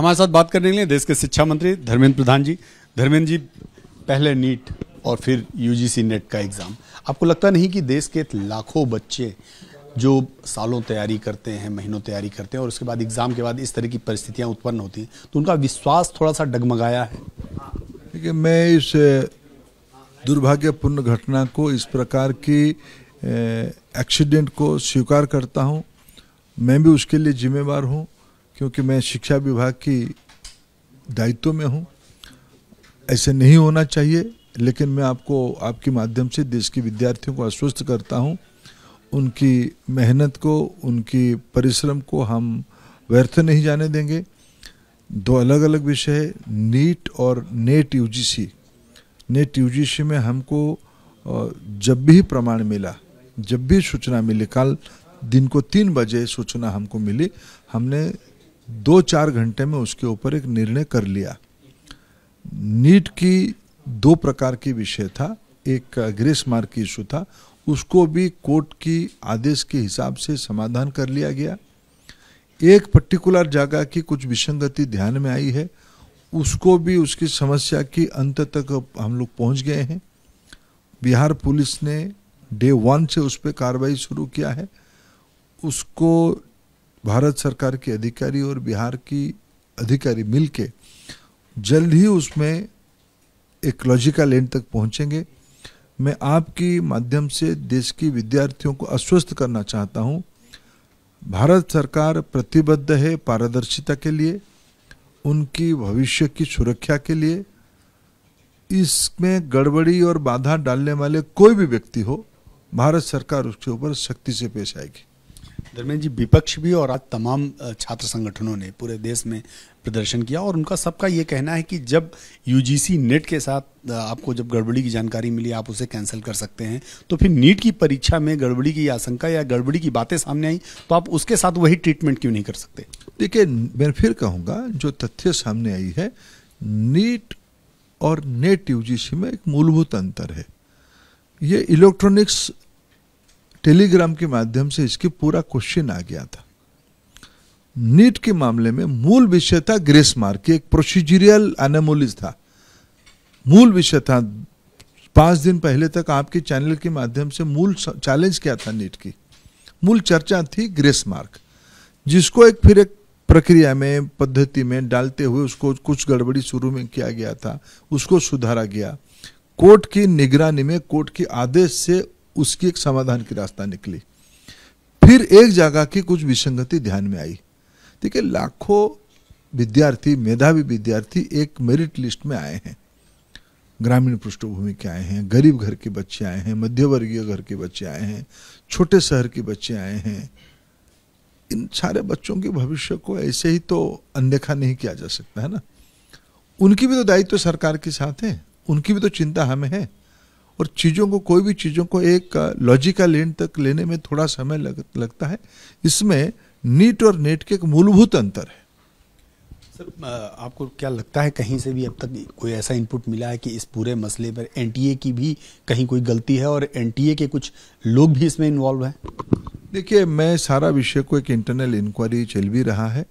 हमारे साथ बात करने के लिए देश के शिक्षा मंत्री धर्मेंद्र प्रधान जी धर्मेंद्र जी पहले नीट और फिर यूजीसी नेट का एग्ज़ाम आपको लगता नहीं कि देश के लाखों बच्चे जो सालों तैयारी करते हैं महीनों तैयारी करते हैं और उसके बाद एग्ज़ाम के बाद इस तरह की परिस्थितियां उत्पन्न होती हैं तो उनका विश्वास थोड़ा सा डगमगाया है देखिए मैं इस दुर्भाग्यपूर्ण घटना को इस प्रकार की एक्सीडेंट को स्वीकार करता हूँ मैं भी उसके लिए जिम्मेवार हूँ क्योंकि मैं शिक्षा विभाग की दायित्व में हूँ ऐसे नहीं होना चाहिए लेकिन मैं आपको आपके माध्यम से देश के विद्यार्थियों को आश्वस्त करता हूँ उनकी मेहनत को उनकी परिश्रम को हम व्यर्थ नहीं जाने देंगे दो अलग अलग विषय नीट और नेट यूजीसी नेट यूजीसी में हमको जब भी प्रमाण मिला जब भी सूचना मिली कल दिन को तीन बजे सूचना हमको मिली हमने दो चार घंटे में उसके ऊपर एक निर्णय कर लिया नीट की दो प्रकार की विषय था एक ग्रेस मार्क की इशू था उसको भी कोर्ट की आदेश के हिसाब से समाधान कर लिया गया एक पर्टिकुलर जगह की कुछ विसंगति ध्यान में आई है उसको भी उसकी समस्या की अंत तक हम लोग पहुंच गए हैं बिहार पुलिस ने डे वन से उस पर कार्रवाई शुरू किया है उसको भारत सरकार के अधिकारी और बिहार की अधिकारी मिलके जल्द ही उसमें एक लॉजिकल एंड तक पहुंचेंगे मैं आपकी माध्यम से देश की विद्यार्थियों को आश्वस्त करना चाहता हूं भारत सरकार प्रतिबद्ध है पारदर्शिता के लिए उनकी भविष्य की सुरक्षा के लिए इसमें गड़बड़ी और बाधा डालने वाले कोई भी व्यक्ति हो भारत सरकार उसके ऊपर सख्ती से पेश आएगी धर्मेंद्र जी विपक्ष भी और आज तमाम छात्र संगठनों ने पूरे देश में प्रदर्शन किया और उनका सबका ये कहना है कि जब यूजीसी नेट के साथ आपको जब गड़बड़ी की जानकारी मिली आप उसे कैंसिल कर सकते हैं तो फिर नीट की परीक्षा में गड़बड़ी की आशंका या गड़बड़ी की बातें सामने आई तो आप उसके साथ वही ट्रीटमेंट क्यों नहीं कर सकते देखिए मैं फिर कहूँगा जो तथ्य सामने आई है नीट और नेट यूजीसी e में एक मूलभूत अंतर है ये इलेक्ट्रॉनिक्स टेलीग्राम के माध्यम से इसकी पूरा क्वेश्चन आ गया था नीट के मामले में मूल विषय था ग्रेस मार्क एक प्रोसीजरियल एनामोलिज था मूल विषय था पांच दिन पहले तक आपके चैनल के माध्यम से मूल चैलेंज क्या था नीट की मूल चर्चा थी ग्रेस मार्क जिसको एक फिर एक प्रक्रिया में पद्धति में डालते हुए उसको कुछ गड़बड़ी शुरू में किया गया था उसको सुधारा गया कोर्ट की निगरानी में कोर्ट के आदेश से उसकी एक समाधान की रास्ता निकली फिर एक जगह की कुछ विसंगति ध्यान में आई ठीक है लाखों विद्यार्थी मेधावी विद्यार्थी एक मेरिट लिस्ट में आए हैं ग्रामीण पृष्ठभूमि के आए हैं गरीब घर के बच्चे आए हैं मध्यवर्गीय घर के बच्चे आए हैं छोटे शहर के बच्चे आए हैं इन सारे बच्चों के भविष्य को ऐसे ही तो अनदेखा नहीं किया जा सकता है ना उनकी भी तो दायित्व तो सरकार के साथ है उनकी भी तो चिंता हमें है और चीज़ों को कोई भी चीज़ों को एक लॉजिकल एंड तक लेने में थोड़ा समय लग, लगता है इसमें नीट और नेट के एक मूलभूत अंतर है सर आपको क्या लगता है कहीं से भी अब तक कोई ऐसा इनपुट मिला है कि इस पूरे मसले पर एनटीए की भी कहीं कोई गलती है और एनटीए के कुछ लोग भी इसमें इन्वॉल्व हैं देखिए मैं सारा विषय को एक इंटरनल इंक्वायरी चल भी रहा है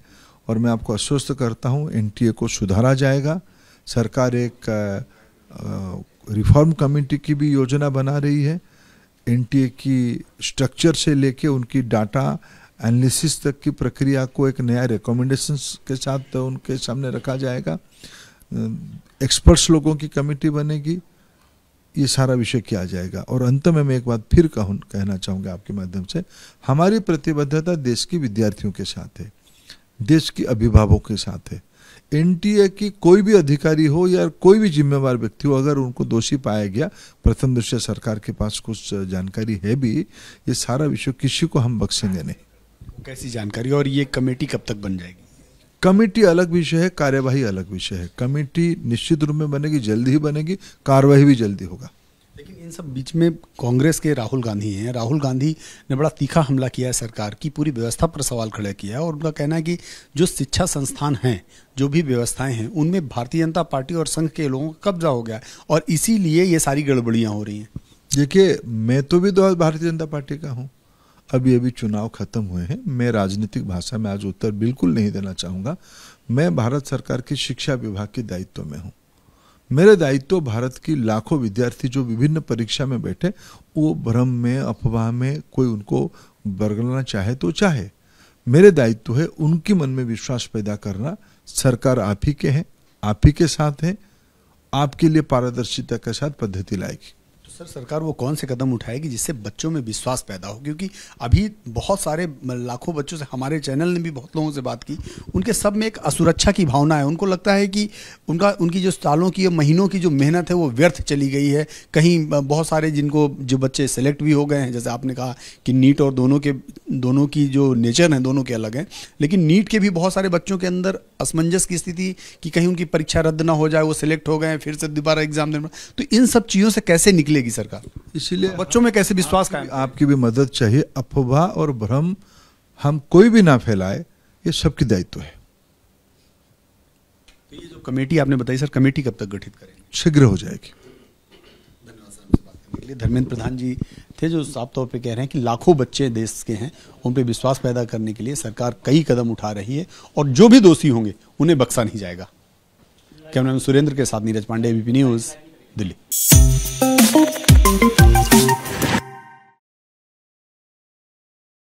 और मैं आपको आश्वस्त करता हूँ एनटीए को सुधारा जाएगा सरकार एक आ, आ, रिफॉर्म कमेटी की भी योजना बना रही है एनटीए की स्ट्रक्चर से लेके उनकी डाटा एनालिसिस तक की प्रक्रिया को एक नया रिकमेंडेशन के साथ तो उनके सामने रखा जाएगा एक्सपर्ट्स लोगों की कमेटी बनेगी ये सारा विषय किया जाएगा और अंत में मैं एक बात फिर कहूँ कहना चाहूँगा आपके माध्यम से हमारी प्रतिबद्धता देश की विद्यार्थियों के साथ है देश के अभिभावकों के साथ है एनटीए की कोई भी अधिकारी हो या कोई भी जिम्मेवार व्यक्ति हो अगर उनको दोषी पाया गया प्रथम दृष्टि सरकार के पास कुछ जानकारी है भी ये सारा विषय किसी को हम बख्शेंगे नहीं कैसी जानकारी और ये कमेटी कब तक बन जाएगी कमेटी अलग विषय है कार्यवाही अलग विषय है कमेटी निश्चित रूप में बनेगी जल्दी ही बनेगी कार्यवाही भी जल्दी होगा इन सब बीच में कांग्रेस के राहुल गांधी हैं राहुल गांधी ने बड़ा तीखा हमला किया है सरकार की पूरी व्यवस्था पर सवाल खड़ा किया है और उनका कहना है कि जो शिक्षा संस्थान हैं जो भी व्यवस्थाएं हैं उनमें भारतीय जनता पार्टी और संघ के लोगों का कब्जा हो गया और इसीलिए ये सारी गड़बड़ियाँ हो रही हैं देखिए मैं तो भी दो तो भारतीय जनता पार्टी का हूँ अभी अभी चुनाव खत्म हुए हैं मैं राजनीतिक भाषा में आज उत्तर बिल्कुल नहीं देना चाहूँगा मैं भारत सरकार के शिक्षा विभाग के दायित्व में हूँ मेरे दायित्व तो भारत की लाखों विद्यार्थी जो विभिन्न परीक्षा में बैठे वो भ्रम में अफवाह में कोई उनको बरगलना चाहे तो चाहे मेरे दायित्व तो है उनके मन में विश्वास पैदा करना सरकार आप ही के हैं आप ही के साथ है आपके लिए पारदर्शिता के साथ पद्धति लाएगी सर सरकार वो कौन से कदम उठाएगी जिससे बच्चों में विश्वास पैदा हो क्योंकि अभी बहुत सारे लाखों बच्चों से हमारे चैनल ने भी बहुत लोगों से बात की उनके सब में एक असुरक्षा की भावना है उनको लगता है कि उनका उनकी जो सालों की महीनों की जो मेहनत है वो व्यर्थ चली गई है कहीं बहुत सारे जिनको जो बच्चे सेलेक्ट भी हो गए हैं जैसे आपने कहा कि नीट और दोनों के दोनों की जो नेचर हैं दोनों के अलग हैं लेकिन नीट के भी बहुत सारे बच्चों के अंदर असमंजस की स्थिति कि कहीं उनकी परीक्षा रद्द ना हो जाए वो सिलेक्ट हो गए फिर से दोबारा एग्जाम देना तो इन सब चीज़ों से कैसे निकलेगी करेगी सरकार इसीलिए बच्चों में कैसे विश्वास का आपकी भी मदद चाहिए अफवाह और भ्रम हम कोई भी ना फैलाए ये सबकी दायित्व है तो ये जो कमेटी आपने बताई सर कमेटी कब तक गठित करेंगे शीघ्र हो जाएगी के धर्मेंद्र प्रधान जी थे जो साफ तौर पे कह रहे हैं कि लाखों बच्चे देश के हैं उन पर विश्वास पैदा करने के लिए सरकार कई कदम उठा रही है और जो भी दोषी होंगे उन्हें बख्शा नहीं जाएगा कैमरामैन सुरेंद्र के साथ Neeraj Pandey ABP news Delhi Thank you.